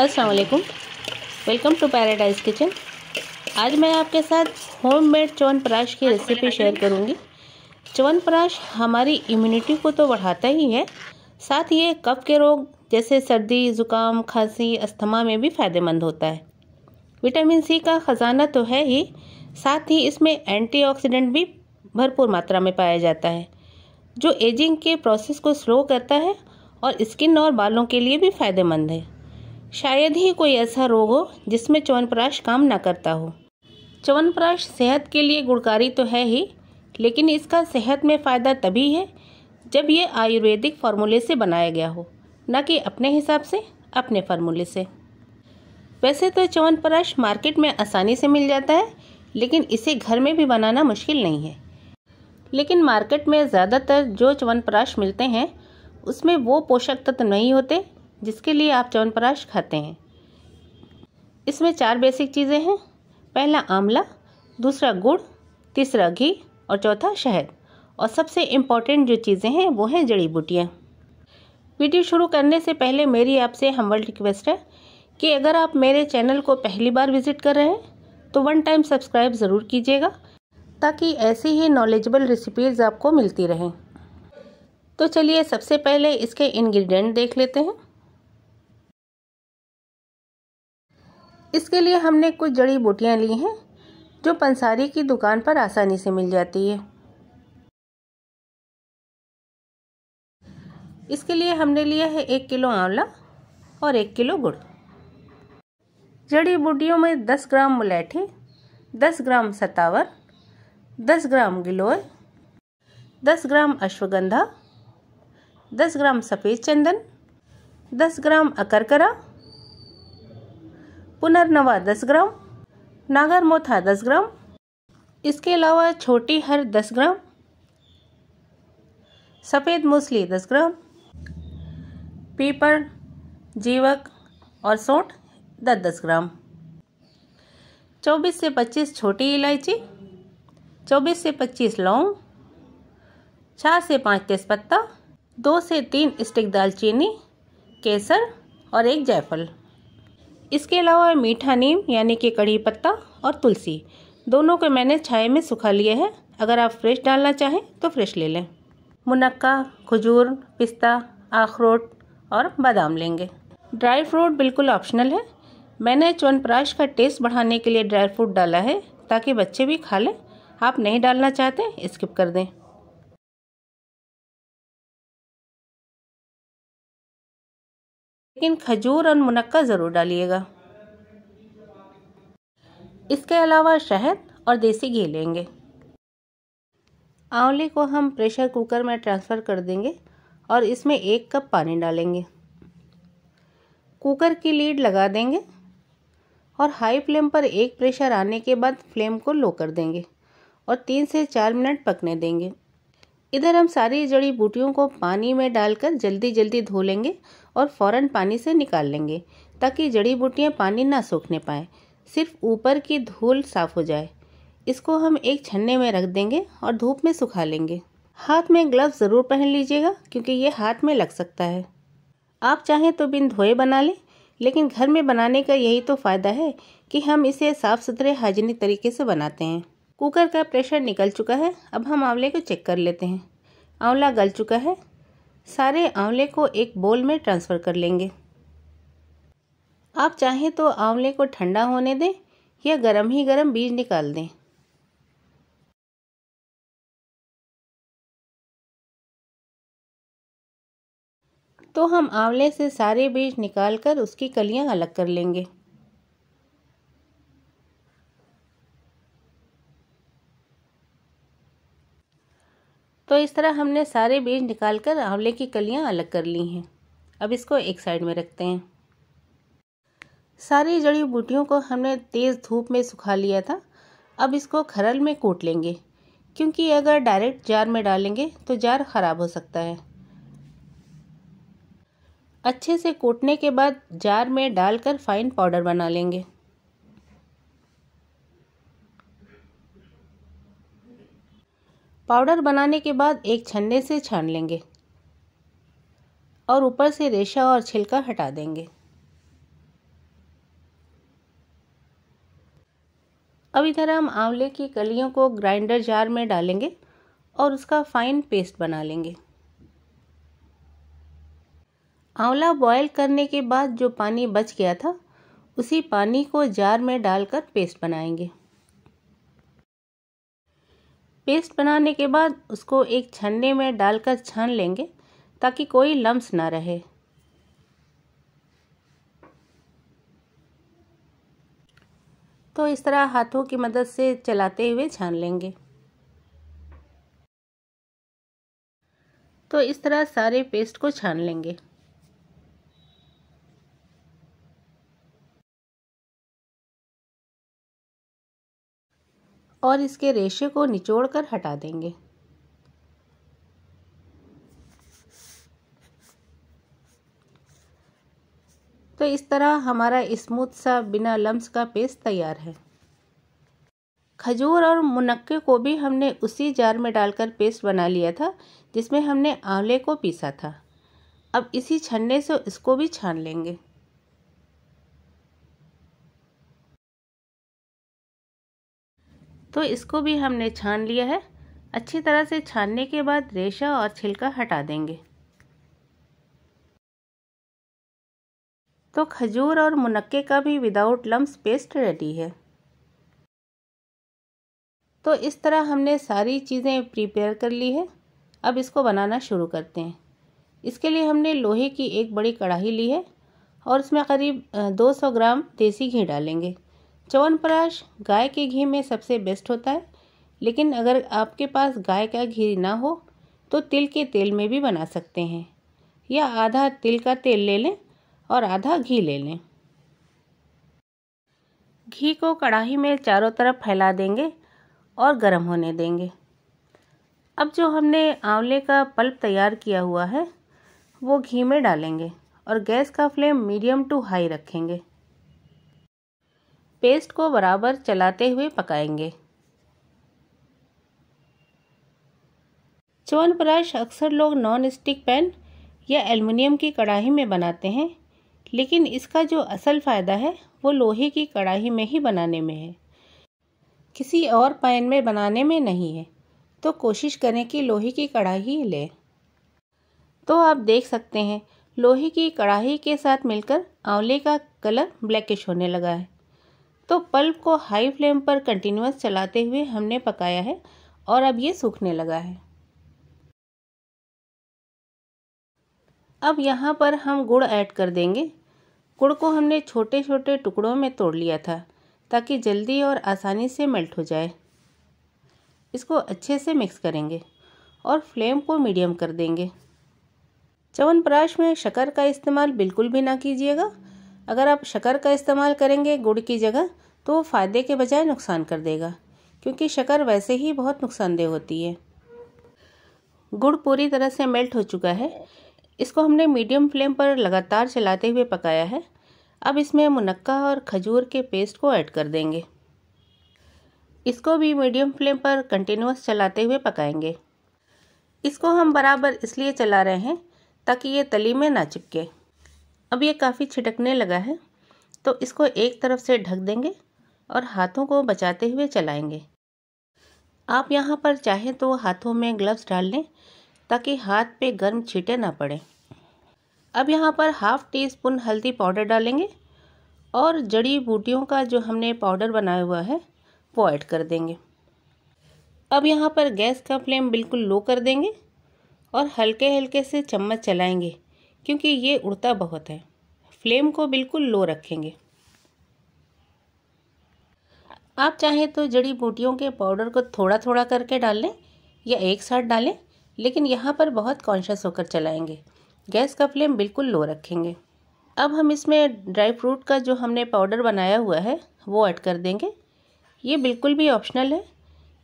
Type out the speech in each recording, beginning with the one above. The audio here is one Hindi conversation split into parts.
असलकुम वेलकम टू पैराडाइज किचन आज मैं आपके साथ होम मेड च्यवनप्राश की रेसिपी शेयर करूंगी च्यवनप्राश हमारी इम्यूनिटी को तो बढ़ाता ही है साथ ही ये कफ के रोग जैसे सर्दी ज़ुकाम खांसी अस्थमा में भी फ़ायदेमंद होता है विटामिन सी का ख़जाना तो है ही साथ ही इसमें एंटीऑक्सीडेंट भी भरपूर मात्रा में पाया जाता है जो एजिंग के प्रोसेस को स्लो करता है और स्किन और बालों के लिए भी फ़ायदेमंद है शायद ही कोई ऐसा रोग हो जिसमें च्यवनप्राश काम न करता हो च्यवनप्राश सेहत के लिए गुणकारी तो है ही लेकिन इसका सेहत में फ़ायदा तभी है जब ये आयुर्वेदिक फार्मूले से बनाया गया हो न कि अपने हिसाब से अपने फार्मूले से वैसे तो च्यवनप्राश मार्केट में आसानी से मिल जाता है लेकिन इसे घर में भी बनाना मुश्किल नहीं है लेकिन मार्केट में ज़्यादातर जो च्यवनप्राश मिलते हैं उसमें वो पोषक तत्व नहीं होते जिसके लिए आप च्यवनप्राश खाते हैं इसमें चार बेसिक चीज़ें हैं पहला आंवला दूसरा गुड़ तीसरा घी और चौथा शहद और सबसे इम्पॉर्टेंट जो चीज़ें हैं वो हैं जड़ी बूटियाँ वीडियो शुरू करने से पहले मेरी आपसे हम्बल रिक्वेस्ट है कि अगर आप मेरे चैनल को पहली बार विज़िट कर रहे हैं तो वन टाइम सब्सक्राइब ज़रूर कीजिएगा ताकि ऐसी ही नॉलेजेबल रेसिपीज़ आपको मिलती रहें तो चलिए सबसे पहले इसके इन्ग्रीडियंट देख लेते हैं इसके लिए हमने कुछ जड़ी बूटियाँ ली हैं जो पंसारी की दुकान पर आसानी से मिल जाती है इसके लिए हमने लिया है एक किलो आंवला और एक किलो गुड़ जड़ी बूटियों में दस ग्राम मुलैठी दस ग्राम सतावर दस ग्राम गिलोय दस ग्राम अश्वगंधा दस ग्राम सफ़ेद चंदन दस ग्राम अकरकरा पुनर्नवा दस ग्राम नागर मोथा दस ग्राम इसके अलावा छोटी हर दस ग्राम सफ़ेद मूसली दस ग्राम पीपर जीवक और सौंठ दस दस ग्राम चौबीस से पच्चीस छोटी इलायची चौबीस से पच्चीस लौंग चार से पाँच तेज़पत्ता दो से तीन स्टिक दालचीनी केसर और एक जायफल इसके अलावा मीठा नीम यानी कि कड़ी पत्ता और तुलसी दोनों को मैंने छाए में सुखा लिए हैं अगर आप फ्रेश डालना चाहें तो फ्रेश ले लें मुनक्का खजूर पिस्ता अखरोट और बादाम लेंगे ड्राई फ्रूट बिल्कुल ऑप्शनल है मैंने च्यवनप्राश का टेस्ट बढ़ाने के लिए ड्राई फ्रूट डाला है ताकि बच्चे भी खा लें आप नहीं डालना चाहते स्किप कर दें लेकिन खजूर और मुनक्का ज़रूर डालिएगा इसके अलावा शहद और देसी घी लेंगे आंवले को हम प्रेशर कुकर में ट्रांसफ़र कर देंगे और इसमें एक कप पानी डालेंगे कुकर की लीड लगा देंगे और हाई फ्लेम पर एक प्रेशर आने के बाद फ्लेम को लो कर देंगे और तीन से चार मिनट पकने देंगे इधर हम सारी जड़ी बूटियों को पानी में डालकर जल्दी जल्दी धो लेंगे और फ़ौरन पानी से निकाल लेंगे ताकि जड़ी बूटियाँ पानी ना सूखने पाए सिर्फ ऊपर की धूल साफ़ हो जाए इसको हम एक छन्ने में रख देंगे और धूप में सुखा लेंगे हाथ में ग्लव ज़रूर पहन लीजिएगा क्योंकि ये हाथ में लग सकता है आप चाहें तो बिन धोए बना लें लेकिन घर में बनाने का यही तो फ़ायदा है कि हम इसे साफ़ सुथरे हाइजीनिक तरीके से बनाते हैं कुकर का प्रेशर निकल चुका है अब हम आंवले को चेक कर लेते हैं आंवला गल चुका है सारे आंवले को एक बोल में ट्रांसफ़र कर लेंगे आप चाहें तो आंवले को ठंडा होने दें या गरम ही गरम बीज निकाल दें तो हम आंवले से सारे बीज निकाल कर उसकी कलियां अलग कर लेंगे तो इस तरह हमने सारे बीज निकाल कर आंवले की कलियाँ अलग कर ली हैं अब इसको एक साइड में रखते हैं सारी जड़ी बूटियों को हमने तेज़ धूप में सुखा लिया था अब इसको खरल में कूट लेंगे क्योंकि अगर डायरेक्ट जार में डालेंगे तो जार ख़राब हो सकता है अच्छे से कूटने के बाद जार में डालकर फाइन पाउडर बना लेंगे पाउडर बनाने के बाद एक छन्ने से छान लेंगे और ऊपर से रेशा और छिलका हटा देंगे अब इधर हम आंवले की कलियों को ग्राइंडर जार में डालेंगे और उसका फाइन पेस्ट बना लेंगे आंवला बॉयल करने के बाद जो पानी बच गया था उसी पानी को जार में डालकर पेस्ट बनाएंगे पेस्ट बनाने के बाद उसको एक छन्ने में डालकर छान लेंगे ताकि कोई लम्स ना रहे तो इस तरह हाथों की मदद से चलाते हुए छान लेंगे तो इस तरह सारे पेस्ट को छान लेंगे और इसके रेशे को निचोड़ कर हटा देंगे तो इस तरह हमारा स्मूथ सा बिना लम्स का पेस्ट तैयार है खजूर और मुनक्के को भी हमने उसी जार में डालकर पेस्ट बना लिया था जिसमें हमने आंवले को पीसा था अब इसी छन्ने से इसको भी छान लेंगे तो इसको भी हमने छान लिया है अच्छी तरह से छानने के बाद रेशा और छिलका हटा देंगे तो खजूर और मुनक्के का भी विदाउट लम्ब पेस्ट रेडी है तो इस तरह हमने सारी चीज़ें प्रिपेयर कर ली है अब इसको बनाना शुरू करते हैं इसके लिए हमने लोहे की एक बड़ी कढ़ाई ली है और उसमें करीब 200 ग्राम देसी घी डालेंगे च्यवनप्राश गाय के घी में सबसे बेस्ट होता है लेकिन अगर आपके पास गाय का घी ना हो तो तिल के तेल में भी बना सकते हैं या आधा तिल का तेल ले लें और आधा घी ले लें घी को कढ़ाई में चारों तरफ फैला देंगे और गर्म होने देंगे अब जो हमने आंवले का पल्प तैयार किया हुआ है वो घी में डालेंगे और गैस का फ्लेम मीडियम टू हाई रखेंगे पेस्ट को बराबर चलाते हुए पकाएंगे ब्रश अक्सर लोग नॉन स्टिक पैन या एलमिनियम की कढ़ाई में बनाते हैं लेकिन इसका जो असल फ़ायदा है वो लोहे की कढ़ाई में ही बनाने में है किसी और पैन में बनाने में नहीं है तो कोशिश करें कि लोहे की कढ़ाई ही लें तो आप देख सकते हैं लोहे की कढ़ाई के साथ मिलकर आंवले का कलर ब्लैकिश होने लगा है तो पल्प को हाई फ्लेम पर कंटिन्यूस चलाते हुए हमने पकाया है और अब ये सूखने लगा है अब यहाँ पर हम गुड़ ऐड कर देंगे गुड़ को हमने छोटे छोटे टुकड़ों में तोड़ लिया था ताकि जल्दी और आसानी से मेल्ट हो जाए इसको अच्छे से मिक्स करेंगे और फ्लेम को मीडियम कर देंगे चवनप्राश में शक्कर का इस्तेमाल बिल्कुल भी ना कीजिएगा अगर आप शक्कर का इस्तेमाल करेंगे गुड़ की जगह तो वो फ़ायदे के बजाय नुकसान कर देगा क्योंकि शक्कर वैसे ही बहुत नुकसानदेह होती है गुड़ पूरी तरह से मेल्ट हो चुका है इसको हमने मीडियम फ्लेम पर लगातार चलाते हुए पकाया है अब इसमें मुनक्का और खजूर के पेस्ट को ऐड कर देंगे इसको भी मीडियम फ्लेम पर कंटिन्यूस चलाते हुए पकाएंगे इसको हम बराबर इसलिए चला रहे हैं ताकि ये तली में ना चिपके अब ये काफ़ी छिटकने लगा है तो इसको एक तरफ से ढक देंगे और हाथों को बचाते हुए चलाएंगे आप यहाँ पर चाहें तो हाथों में ग्लव्स डाल लें ताकि हाथ पे गर्म छीटे ना पड़े अब यहाँ पर हाफ़ टी स्पून हल्दी पाउडर डालेंगे और जड़ी बूटियों का जो हमने पाउडर बनाया हुआ है वो ऐड कर देंगे अब यहाँ पर गैस का फ्लेम बिल्कुल लो कर देंगे और हल्के हल्के से चम्मच चलाएंगे क्योंकि ये उड़ता बहुत है फ्लेम को बिल्कुल लो रखेंगे आप चाहें तो जड़ी बूटियों के पाउडर को थोड़ा थोड़ा करके डाल लें या एक साथ डालें लेकिन यहाँ पर बहुत कॉन्शियस होकर चलाएंगे गैस का फ्लेम बिल्कुल लो रखेंगे अब हम इसमें ड्राई फ्रूट का जो हमने पाउडर बनाया हुआ है वो ऐड कर देंगे ये बिल्कुल भी ऑप्शनल है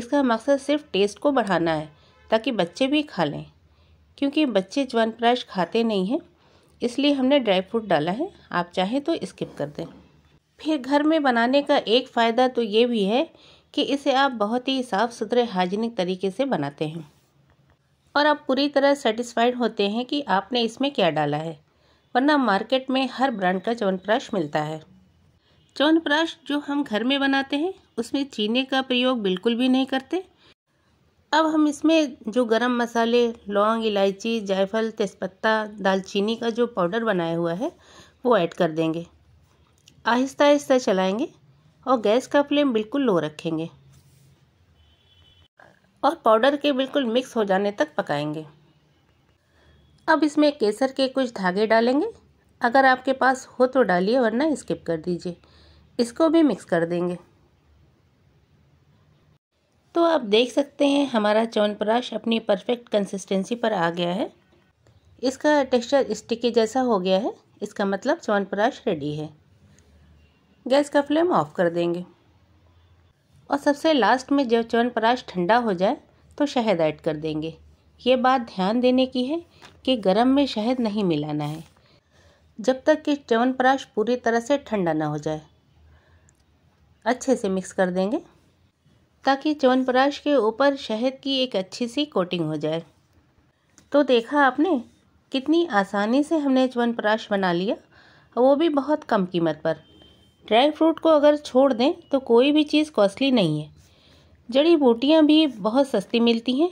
इसका मकसद सिर्फ टेस्ट को बढ़ाना है ताकि बच्चे भी खा लें क्योंकि बच्चे च्यवनप्राश खाते नहीं हैं इसलिए हमने ड्राई फ्रूट डाला है आप चाहें तो स्किप कर दें फिर घर में बनाने का एक फ़ायदा तो ये भी है कि इसे आप बहुत ही साफ़ सुथरे हाइजीनिक तरीके से बनाते हैं और आप पूरी तरह सेटिस्फाइड होते हैं कि आपने इसमें क्या डाला है वरना मार्केट में हर ब्रांड का च्यवनप्राश मिलता है च्यवनप्राश जो हम घर में बनाते हैं उसमें चीनी का प्रयोग बिल्कुल भी नहीं करते अब हम इसमें जो गरम मसाले लौंग इलायची जायफल तेज़पत्ता दालचीनी का जो पाउडर बनाया हुआ है वो ऐड कर देंगे आहिस्ता आहिस्ता चलाएंगे और गैस का फ्लेम बिल्कुल लो रखेंगे और पाउडर के बिल्कुल मिक्स हो जाने तक पकाएंगे अब इसमें केसर के कुछ धागे डालेंगे अगर आपके पास हो तो डालिए वरना स्किप कर दीजिए इसको भी मिक्स कर देंगे तो आप देख सकते हैं हमारा च्यवनप्राश अपनी परफेक्ट कंसिस्टेंसी पर आ गया है इसका टेक्सचर स्टिकी जैसा हो गया है इसका मतलब च्यवनप्राश रेडी है गैस का फ्लेम ऑफ कर देंगे और सबसे लास्ट में जब च्यवनप्राश ठंडा हो जाए तो शहद ऐड कर देंगे ये बात ध्यान देने की है कि गर्म में शहद नहीं मिलाना है जब तक कि च्यवनप्राश पूरी तरह से ठंडा ना हो जाए अच्छे से मिक्स कर देंगे ताकि च्यवनप्राश के ऊपर शहद की एक अच्छी सी कोटिंग हो जाए तो देखा आपने कितनी आसानी से हमने च्यवनप्राश बना लिया वो भी बहुत कम कीमत पर ड्राई फ्रूट को अगर छोड़ दें तो कोई भी चीज़ कॉस्टली नहीं है जड़ी बूटियाँ भी बहुत सस्ती मिलती हैं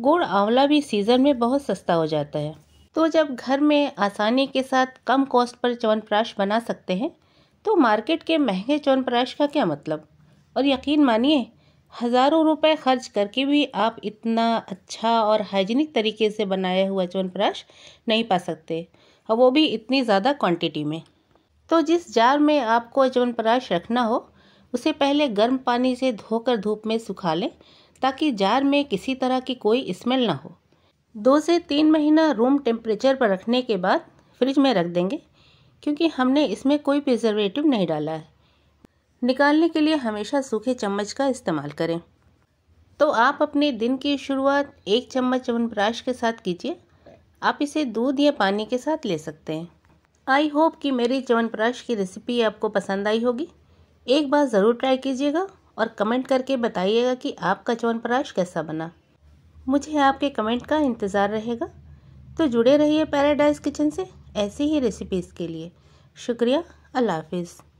गुड़ आंवला भी सीज़न में बहुत सस्ता हो जाता है तो जब घर में आसानी के साथ कम कॉस्ट पर च्यवनप्राश बना सकते हैं तो मार्केट के महंगे च्यवनप्राश का क्या मतलब और यकीन मानिए हज़ारों रुपए खर्च करके भी आप इतना अच्छा और हाइजीनिक तरीके से बनाया हुआ च्यवनप्राश नहीं पा सकते और वो भी इतनी ज़्यादा क्वांटिटी में तो जिस जार में आपको च्यवनप्राश रखना हो उसे पहले गर्म पानी से धोकर धूप में सुखा लें ताकि जार में किसी तरह की कोई स्मेल ना हो दो से तीन महीना रूम टेम्परेचर पर रखने के बाद फ्रिज में रख देंगे क्योंकि हमने इसमें कोई प्रिजर्वेटिव नहीं डाला है निकालने के लिए हमेशा सूखे चम्मच का इस्तेमाल करें तो आप अपने दिन की शुरुआत एक चम्मच चवनप्राश के साथ कीजिए आप इसे दूध या पानी के साथ ले सकते हैं आई होप कि मेरी चवनप्राश की रेसिपी आपको पसंद आई होगी एक बार ज़रूर ट्राई कीजिएगा और कमेंट करके बताइएगा कि आपका चवनप्राश कैसा बना मुझे आपके कमेंट का इंतज़ार रहेगा तो जुड़े रहिए पैराडाइज किचन से ऐसी ही रेसिपीज़ के लिए शुक्रिया अल्लाह हाफिज़